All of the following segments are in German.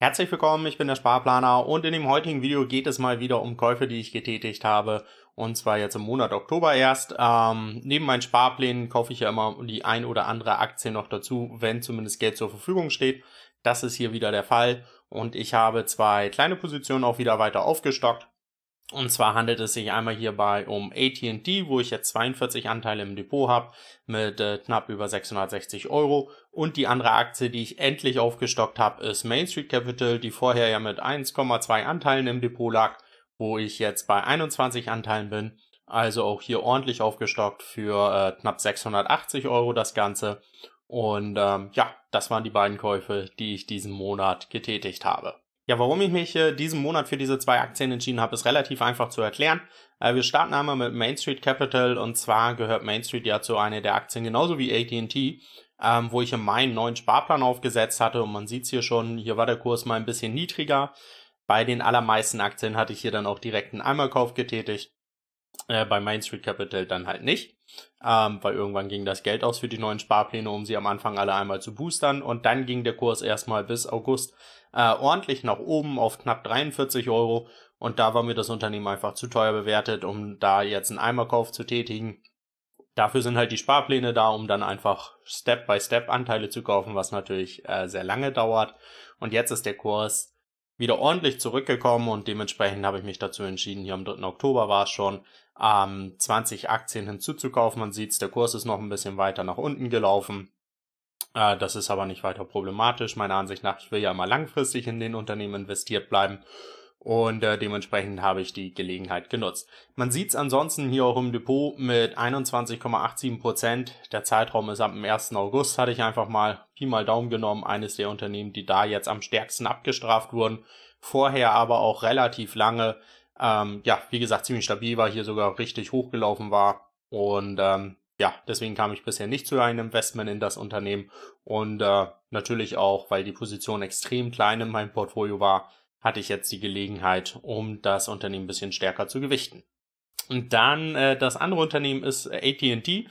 Herzlich willkommen, ich bin der Sparplaner und in dem heutigen Video geht es mal wieder um Käufe, die ich getätigt habe und zwar jetzt im Monat Oktober erst. Ähm, neben meinen Sparplänen kaufe ich ja immer die ein oder andere Aktie noch dazu, wenn zumindest Geld zur Verfügung steht. Das ist hier wieder der Fall und ich habe zwei kleine Positionen auch wieder weiter aufgestockt. Und zwar handelt es sich einmal hierbei um ATT, wo ich jetzt 42 Anteile im Depot habe mit äh, knapp über 660 Euro. Und die andere Aktie, die ich endlich aufgestockt habe, ist Main Street Capital, die vorher ja mit 1,2 Anteilen im Depot lag, wo ich jetzt bei 21 Anteilen bin. Also auch hier ordentlich aufgestockt für äh, knapp 680 Euro das Ganze. Und ähm, ja, das waren die beiden Käufe, die ich diesen Monat getätigt habe. Ja, warum ich mich äh, diesen Monat für diese zwei Aktien entschieden habe, ist relativ einfach zu erklären. Äh, wir starten einmal mit Main Street Capital und zwar gehört Main Street ja zu einer der Aktien, genauso wie ATT, ähm, wo ich in meinen neuen Sparplan aufgesetzt hatte und man sieht's hier schon, hier war der Kurs mal ein bisschen niedriger. Bei den allermeisten Aktien hatte ich hier dann auch direkt einen Einmalkauf getätigt. Äh, bei Main Street Capital dann halt nicht, ähm, weil irgendwann ging das Geld aus für die neuen Sparpläne, um sie am Anfang alle einmal zu boostern und dann ging der Kurs erstmal bis August äh, ordentlich nach oben auf knapp 43 Euro. Und da war mir das Unternehmen einfach zu teuer bewertet, um da jetzt einen Eimerkauf zu tätigen. Dafür sind halt die Sparpläne da, um dann einfach Step-by-Step Step Anteile zu kaufen, was natürlich äh, sehr lange dauert. Und jetzt ist der Kurs wieder ordentlich zurückgekommen und dementsprechend habe ich mich dazu entschieden, hier am 3. Oktober war es schon, ähm, 20 Aktien hinzuzukaufen. Man sieht es, der Kurs ist noch ein bisschen weiter nach unten gelaufen. Äh, das ist aber nicht weiter problematisch. Meiner Ansicht nach, ich will ja immer langfristig in den Unternehmen investiert bleiben und äh, dementsprechend habe ich die Gelegenheit genutzt. Man sieht es ansonsten hier auch im Depot mit 21,87%. Prozent. Der Zeitraum ist ab dem 1. August, hatte ich einfach mal Pi mal Daumen genommen, eines der Unternehmen, die da jetzt am stärksten abgestraft wurden. Vorher aber auch relativ lange, ähm, ja, wie gesagt, ziemlich stabil war, hier sogar richtig hochgelaufen war und ähm, ja, deswegen kam ich bisher nicht zu einem Investment in das Unternehmen und äh, natürlich auch, weil die Position extrem klein in meinem Portfolio war, hatte ich jetzt die Gelegenheit, um das Unternehmen ein bisschen stärker zu gewichten. Und dann äh, das andere Unternehmen ist AT&T.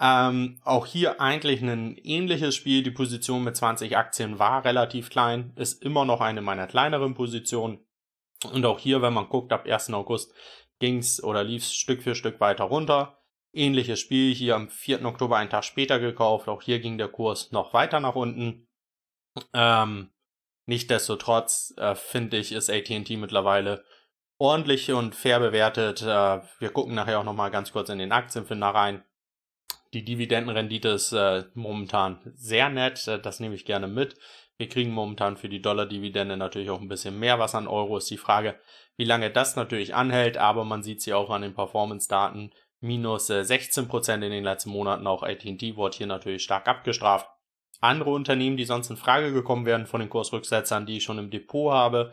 Ähm, auch hier eigentlich ein ähnliches Spiel. Die Position mit 20 Aktien war relativ klein, ist immer noch eine meiner kleineren Positionen. Und auch hier, wenn man guckt, ab 1. August ging's oder lief's Stück für Stück weiter runter. Ähnliches Spiel hier am 4. Oktober, einen Tag später gekauft. Auch hier ging der Kurs noch weiter nach unten. Ähm, Nichtsdestotrotz äh, finde ich, ist ATT mittlerweile ordentlich und fair bewertet. Äh, wir gucken nachher auch nochmal ganz kurz in den Aktienfinder rein. Die Dividendenrendite ist äh, momentan sehr nett, äh, das nehme ich gerne mit. Wir kriegen momentan für die Dollar-Dividende natürlich auch ein bisschen mehr was an Euro. Ist die Frage, wie lange das natürlich anhält, aber man sieht sie auch an den Performance-Daten minus 16% äh, in den letzten Monaten. Auch AT&T wurde hier natürlich stark abgestraft. Andere Unternehmen, die sonst in Frage gekommen wären von den Kursrücksetzern, die ich schon im Depot habe,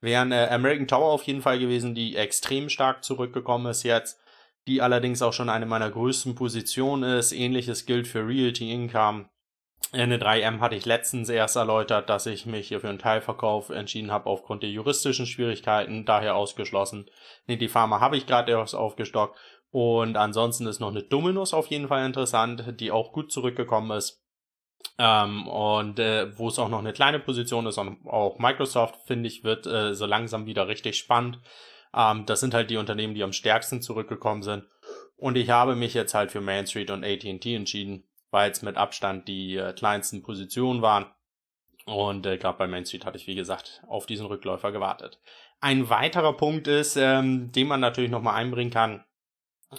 wären äh, American Tower auf jeden Fall gewesen, die extrem stark zurückgekommen ist jetzt, die allerdings auch schon eine meiner größten Positionen ist. Ähnliches gilt für Realty Income. Eine 3M hatte ich letztens erst erläutert, dass ich mich hier für einen Teilverkauf entschieden habe aufgrund der juristischen Schwierigkeiten, daher ausgeschlossen. Nee, die Pharma habe ich gerade erst aufgestockt und ansonsten ist noch eine Dominus auf jeden Fall interessant, die auch gut zurückgekommen ist. Ähm, und äh, wo es auch noch eine kleine Position ist, und auch Microsoft, finde ich, wird äh, so langsam wieder richtig spannend. Ähm, das sind halt die Unternehmen, die am stärksten zurückgekommen sind. Und ich habe mich jetzt halt für Main Street und ATT entschieden, weil es mit Abstand die äh, kleinsten Positionen waren. Und äh, gerade bei Main Street hatte ich, wie gesagt, auf diesen Rückläufer gewartet. Ein weiterer Punkt ist, ähm, den man natürlich nochmal einbringen kann,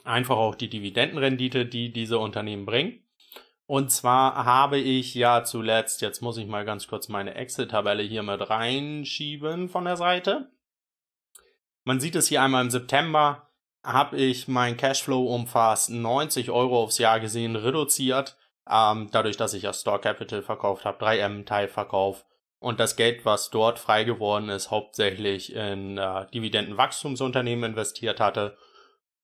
einfach auch die Dividendenrendite, die diese Unternehmen bringen. Und zwar habe ich ja zuletzt, jetzt muss ich mal ganz kurz meine Excel-Tabelle hier mit reinschieben von der Seite. Man sieht es hier einmal im September, habe ich meinen Cashflow um fast 90 Euro aufs Jahr gesehen reduziert, ähm, dadurch, dass ich ja Store Capital verkauft habe, 3M-Teilverkauf und das Geld, was dort frei geworden ist, hauptsächlich in äh, Dividendenwachstumsunternehmen investiert hatte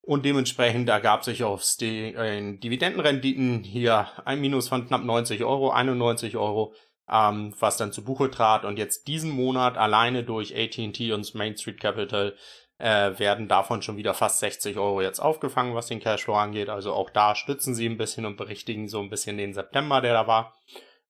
und dementsprechend ergab sich aus den äh, Dividendenrenditen hier ein Minus von knapp 90 Euro, 91 Euro, ähm, was dann zu Buche trat. Und jetzt diesen Monat alleine durch AT&T und Main Street Capital äh, werden davon schon wieder fast 60 Euro jetzt aufgefangen, was den Cashflow angeht. Also auch da stützen sie ein bisschen und berichtigen so ein bisschen den September, der da war.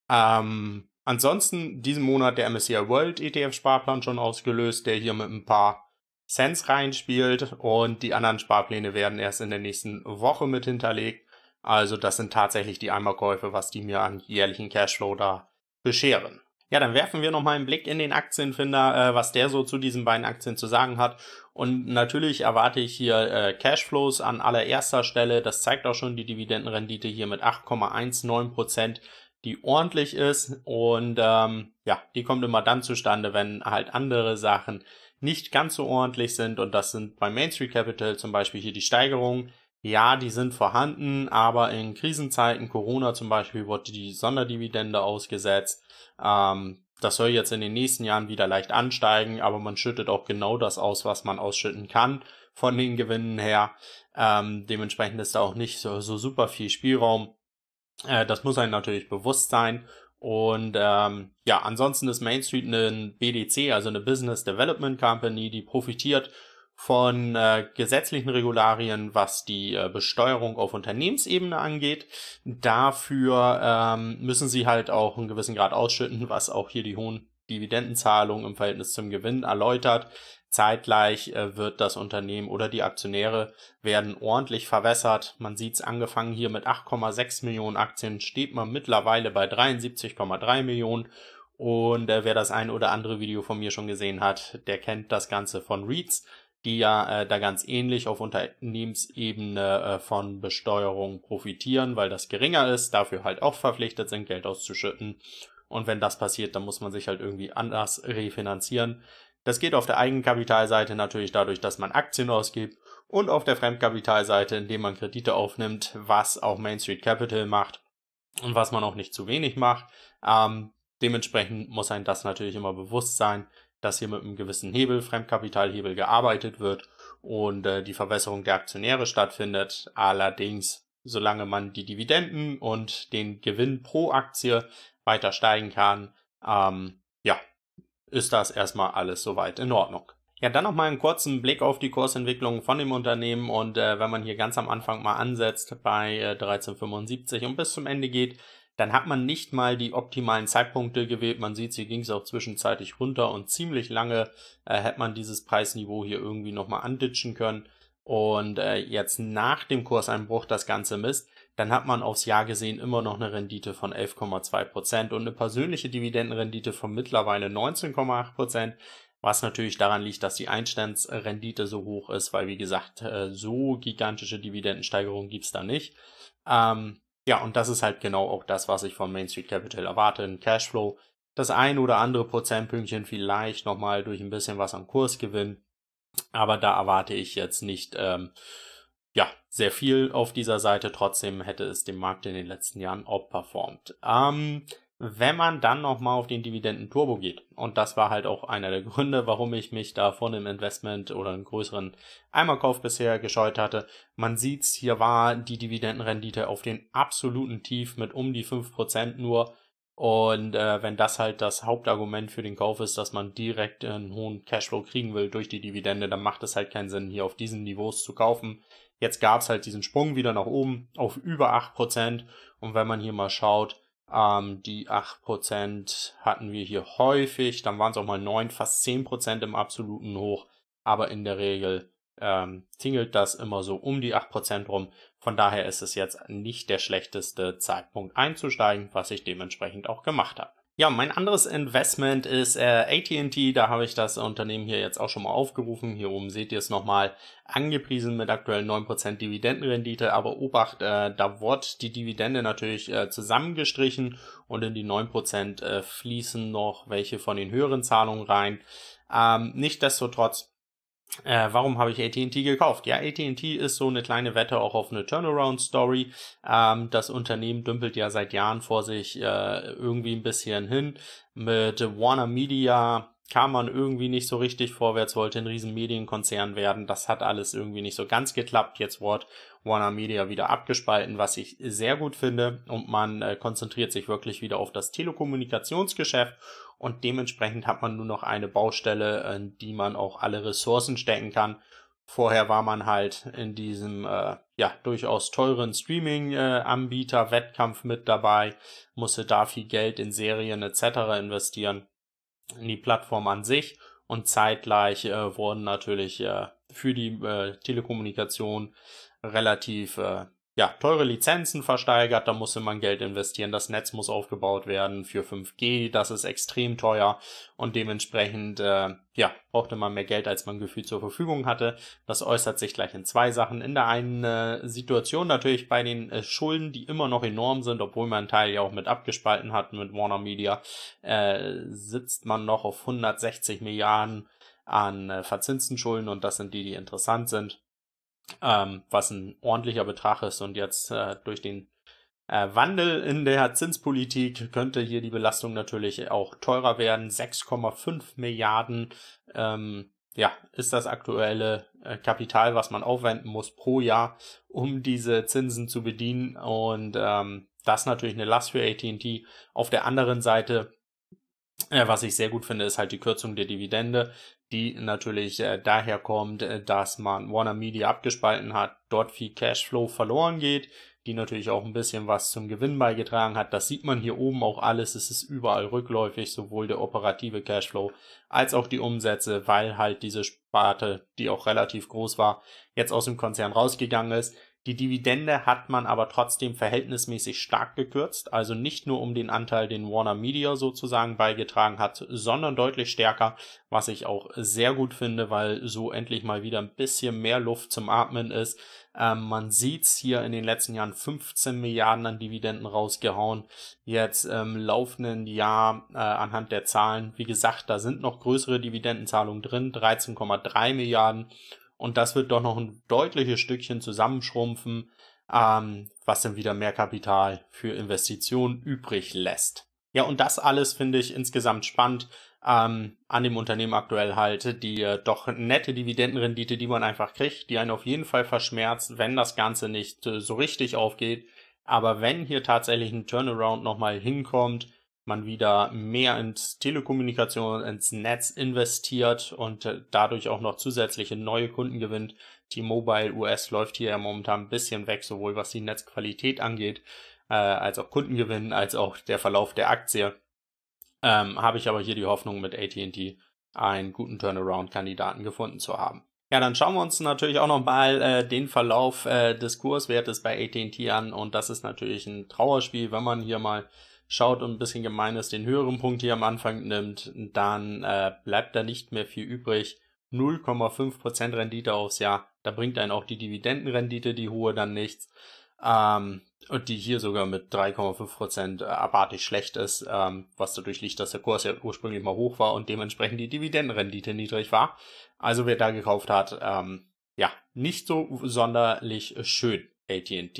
Ähm, ansonsten diesen Monat der MSCI World ETF Sparplan schon ausgelöst, der hier mit ein paar Cents reinspielt und die anderen Sparpläne werden erst in der nächsten Woche mit hinterlegt. Also das sind tatsächlich die Einmalkäufe, was die mir an jährlichen Cashflow da bescheren. Ja, dann werfen wir nochmal einen Blick in den Aktienfinder, äh, was der so zu diesen beiden Aktien zu sagen hat. Und natürlich erwarte ich hier äh, Cashflows an allererster Stelle. Das zeigt auch schon die Dividendenrendite hier mit 8,19 Prozent, die ordentlich ist. Und ähm, ja, die kommt immer dann zustande, wenn halt andere Sachen nicht ganz so ordentlich sind und das sind bei Main Street Capital zum Beispiel hier die Steigerungen. Ja, die sind vorhanden, aber in Krisenzeiten, Corona zum Beispiel, wurde die Sonderdividende ausgesetzt. Ähm, das soll jetzt in den nächsten Jahren wieder leicht ansteigen, aber man schüttet auch genau das aus, was man ausschütten kann von den Gewinnen her. Ähm, dementsprechend ist da auch nicht so, so super viel Spielraum. Äh, das muss einem natürlich bewusst sein und ähm, ja, ansonsten ist Main Street eine BDC, also eine Business Development Company, die profitiert von äh, gesetzlichen Regularien, was die äh, Besteuerung auf Unternehmensebene angeht. Dafür ähm, müssen sie halt auch einen gewissen Grad ausschütten, was auch hier die hohen Dividendenzahlung im Verhältnis zum Gewinn erläutert. Zeitgleich äh, wird das Unternehmen oder die Aktionäre werden ordentlich verwässert. Man sieht es angefangen hier mit 8,6 Millionen Aktien, steht man mittlerweile bei 73,3 Millionen. Und äh, wer das ein oder andere Video von mir schon gesehen hat, der kennt das Ganze von REITs, die ja äh, da ganz ähnlich auf Unternehmensebene von Besteuerung profitieren, weil das geringer ist, dafür halt auch verpflichtet sind, Geld auszuschütten und wenn das passiert, dann muss man sich halt irgendwie anders refinanzieren. Das geht auf der Eigenkapitalseite natürlich dadurch, dass man Aktien ausgibt und auf der Fremdkapitalseite, indem man Kredite aufnimmt, was auch Main Street Capital macht und was man auch nicht zu wenig macht. Ähm, dementsprechend muss einem das natürlich immer bewusst sein, dass hier mit einem gewissen Hebel, Fremdkapitalhebel gearbeitet wird und äh, die Verwässerung der Aktionäre stattfindet. Allerdings, solange man die Dividenden und den Gewinn pro Aktie weiter steigen kann. Ähm, ja, ist das erstmal alles soweit in Ordnung. Ja, dann noch mal einen kurzen Blick auf die Kursentwicklung von dem Unternehmen und äh, wenn man hier ganz am Anfang mal ansetzt bei äh, 1375 und bis zum Ende geht, dann hat man nicht mal die optimalen Zeitpunkte gewählt. Man sieht, hier ging es auch zwischenzeitlich runter und ziemlich lange äh, hätte man dieses Preisniveau hier irgendwie nochmal anditschen können und äh, jetzt nach dem Kurseinbruch das Ganze misst, dann hat man aufs Jahr gesehen immer noch eine Rendite von 11,2% Prozent und eine persönliche Dividendenrendite von mittlerweile 19,8%, Prozent, was natürlich daran liegt, dass die Einstandsrendite so hoch ist, weil wie gesagt, äh, so gigantische Dividendensteigerungen gibt's da nicht. Ähm, ja, und das ist halt genau auch das, was ich von Main Street Capital erwarte, ein Cashflow. Das ein oder andere Prozentpünktchen vielleicht nochmal durch ein bisschen was am Kurs gewinnen. aber da erwarte ich jetzt nicht... Ähm, ja, sehr viel auf dieser Seite. Trotzdem hätte es den Markt in den letzten Jahren outperformt. Ähm, wenn man dann nochmal auf den Dividenden Turbo geht, und das war halt auch einer der Gründe, warum ich mich da von einem Investment oder einem größeren Eimerkauf bisher gescheut hatte, man sieht's, hier war die Dividendenrendite auf den absoluten Tief mit um die 5% nur. Und äh, wenn das halt das Hauptargument für den Kauf ist, dass man direkt einen hohen Cashflow kriegen will durch die Dividende, dann macht es halt keinen Sinn, hier auf diesen Niveaus zu kaufen. Jetzt gab es halt diesen Sprung wieder nach oben auf über 8%. Und wenn man hier mal schaut, ähm, die 8% hatten wir hier häufig, dann waren es auch mal 9, fast 10% im absoluten Hoch. Aber in der Regel ähm, tingelt das immer so um die 8% rum. Von daher ist es jetzt nicht der schlechteste Zeitpunkt einzusteigen, was ich dementsprechend auch gemacht habe. Ja, mein anderes Investment ist äh, ATT. Da habe ich das Unternehmen hier jetzt auch schon mal aufgerufen. Hier oben seht ihr es nochmal angepriesen mit aktuell 9% Dividendenrendite. Aber Obacht, äh, da wird die Dividende natürlich äh, zusammengestrichen und in die 9% äh, fließen noch welche von den höheren Zahlungen rein. Ähm, Nichtsdestotrotz äh, warum habe ich ATT gekauft? Ja, ATT ist so eine kleine Wette auch auf eine Turnaround-Story. Ähm, das Unternehmen dümpelt ja seit Jahren vor sich äh, irgendwie ein bisschen hin. Mit Warner Media kam man irgendwie nicht so richtig vorwärts, wollte ein riesen Medienkonzern werden. Das hat alles irgendwie nicht so ganz geklappt. Jetzt wort Warner Media wieder abgespalten, was ich sehr gut finde. Und man äh, konzentriert sich wirklich wieder auf das Telekommunikationsgeschäft und dementsprechend hat man nur noch eine Baustelle, in die man auch alle Ressourcen stecken kann. Vorher war man halt in diesem äh, ja durchaus teuren Streaming-Anbieter-Wettkampf äh, mit dabei, musste da viel Geld in Serien etc. investieren, in die Plattform an sich und zeitgleich äh, wurden natürlich äh, für die äh, Telekommunikation relativ äh, ja, teure Lizenzen versteigert, da musste man Geld investieren, das Netz muss aufgebaut werden für 5G, das ist extrem teuer und dementsprechend, äh, ja, brauchte man mehr Geld, als man gefühlt zur Verfügung hatte. Das äußert sich gleich in zwei Sachen. In der einen äh, Situation natürlich bei den äh, Schulden, die immer noch enorm sind, obwohl man einen Teil ja auch mit abgespalten hat mit Warner Media, äh, sitzt man noch auf 160 Milliarden an äh, verzinsten und das sind die, die interessant sind ähm, was ein ordentlicher Betrag ist. Und jetzt äh, durch den äh, Wandel in der Zinspolitik könnte hier die Belastung natürlich auch teurer werden. 6,5 Milliarden ähm, ja, ist das aktuelle äh, Kapital, was man aufwenden muss pro Jahr, um diese Zinsen zu bedienen. Und ähm, das ist natürlich eine Last für ATT. Auf der anderen Seite äh, was ich sehr gut finde, ist halt die Kürzung der Dividende die natürlich äh, daher kommt, äh, dass man Warner Media abgespalten hat, dort viel Cashflow verloren geht, die natürlich auch ein bisschen was zum Gewinn beigetragen hat. Das sieht man hier oben auch alles. Es ist überall rückläufig, sowohl der operative Cashflow als auch die Umsätze, weil halt diese Sparte, die auch relativ groß war, jetzt aus dem Konzern rausgegangen ist. Die Dividende hat man aber trotzdem verhältnismäßig stark gekürzt, also nicht nur um den Anteil, den Warner Media sozusagen beigetragen hat, sondern deutlich stärker, was ich auch sehr gut finde, weil so endlich mal wieder ein bisschen mehr Luft zum Atmen ist. Ähm, man sieht's hier in den letzten Jahren 15 Milliarden an Dividenden rausgehauen. Jetzt im ähm, laufenden Jahr äh, anhand der Zahlen, wie gesagt, da sind noch größere Dividendenzahlungen drin, 13,3 Milliarden und das wird doch noch ein deutliches Stückchen zusammenschrumpfen, ähm, was dann wieder mehr Kapital für Investitionen übrig lässt. Ja, und das alles finde ich insgesamt spannend ähm, an dem Unternehmen aktuell halt, die äh, doch nette Dividendenrendite, die man einfach kriegt, die einen auf jeden Fall verschmerzt, wenn das Ganze nicht äh, so richtig aufgeht. Aber wenn hier tatsächlich ein Turnaround nochmal hinkommt, man wieder mehr ins Telekommunikation, ins Netz investiert und äh, dadurch auch noch zusätzliche neue Kunden gewinnt. T-Mobile US läuft hier ja momentan ein bisschen weg, sowohl was die Netzqualität angeht, äh, als auch Kundengewinn, als auch der Verlauf der Aktie. Ähm, Habe ich aber hier die Hoffnung, mit ATT einen guten Turnaround-Kandidaten gefunden zu haben. Ja, dann schauen wir uns natürlich auch nochmal äh, den Verlauf äh, des Kurswertes bei ATT an und das ist natürlich ein Trauerspiel, wenn man hier mal schaut und ein bisschen gemein ist, den höheren Punkt hier am Anfang nimmt, dann äh, bleibt da nicht mehr viel übrig. 0,5% Rendite aufs Jahr. Da bringt einen auch die Dividendenrendite, die hohe, dann nichts. Ähm, und die hier sogar mit 3,5% äh, abartig schlecht ist, ähm, was dadurch liegt, dass der Kurs ja ursprünglich mal hoch war und dementsprechend die Dividendenrendite niedrig war. Also wer da gekauft hat, ähm, ja, nicht so sonderlich schön. ATT.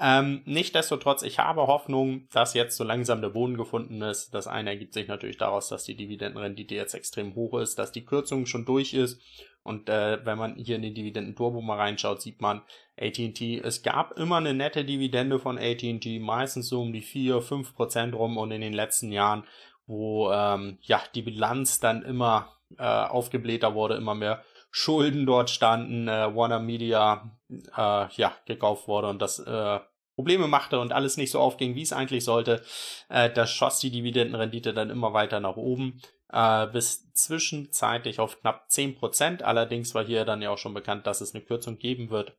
Ähm, Nichtsdestotrotz, ich habe Hoffnung, dass jetzt so langsam der Boden gefunden ist. Das eine ergibt sich natürlich daraus, dass die Dividendenrendite jetzt extrem hoch ist, dass die Kürzung schon durch ist. Und äh, wenn man hier in den Dividenden-Turbo mal reinschaut, sieht man ATT, es gab immer eine nette Dividende von ATT, meistens so um die 4, 5 Prozent rum. Und in den letzten Jahren, wo ähm, ja die Bilanz dann immer äh, aufgeblähter wurde, immer mehr Schulden dort standen, äh, Warner Media äh, ja, gekauft wurde und das äh, Probleme machte und alles nicht so aufging, wie es eigentlich sollte, äh, da schoss die Dividendenrendite dann immer weiter nach oben, äh, bis zwischenzeitlich auf knapp 10%. Allerdings war hier dann ja auch schon bekannt, dass es eine Kürzung geben wird.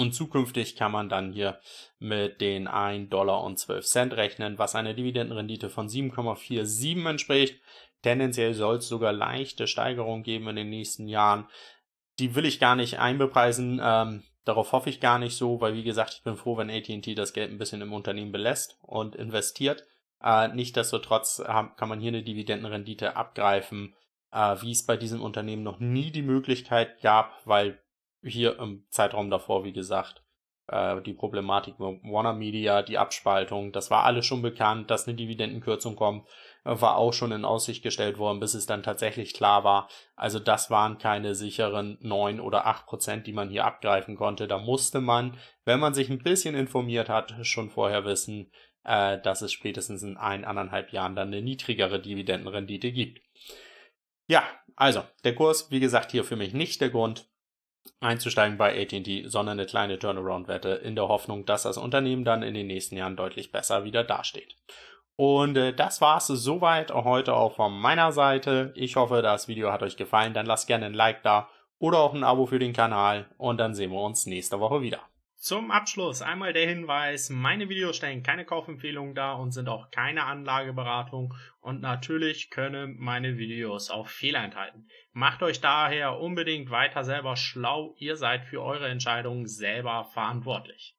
Und zukünftig kann man dann hier mit den 1 Dollar und 12 Cent rechnen, was einer Dividendenrendite von 7,47 entspricht. Tendenziell soll es sogar leichte Steigerungen geben in den nächsten Jahren. Die will ich gar nicht einbepreisen. Ähm, darauf hoffe ich gar nicht so, weil wie gesagt, ich bin froh, wenn AT&T das Geld ein bisschen im Unternehmen belässt und investiert. Äh, Nichtsdestotrotz kann man hier eine Dividendenrendite abgreifen, äh, wie es bei diesem Unternehmen noch nie die Möglichkeit gab, weil hier im Zeitraum davor, wie gesagt, äh, die Problematik mit Warner Media, die Abspaltung, das war alles schon bekannt, dass eine Dividendenkürzung kommt, äh, war auch schon in Aussicht gestellt worden, bis es dann tatsächlich klar war. Also das waren keine sicheren neun oder acht Prozent, die man hier abgreifen konnte. Da musste man, wenn man sich ein bisschen informiert hat, schon vorher wissen, äh, dass es spätestens in ein, anderthalb Jahren dann eine niedrigere Dividendenrendite gibt. Ja, also der Kurs, wie gesagt, hier für mich nicht der Grund einzusteigen bei AT&T, sondern eine kleine Turnaround-Wette in der Hoffnung, dass das Unternehmen dann in den nächsten Jahren deutlich besser wieder dasteht. Und äh, das war's soweit heute auch von meiner Seite. Ich hoffe, das Video hat euch gefallen. Dann lasst gerne ein Like da oder auch ein Abo für den Kanal und dann sehen wir uns nächste Woche wieder. Zum Abschluss einmal der Hinweis, meine Videos stellen keine Kaufempfehlungen dar und sind auch keine Anlageberatung und natürlich können meine Videos auch Fehler enthalten. Macht euch daher unbedingt weiter selber schlau, ihr seid für eure Entscheidungen selber verantwortlich.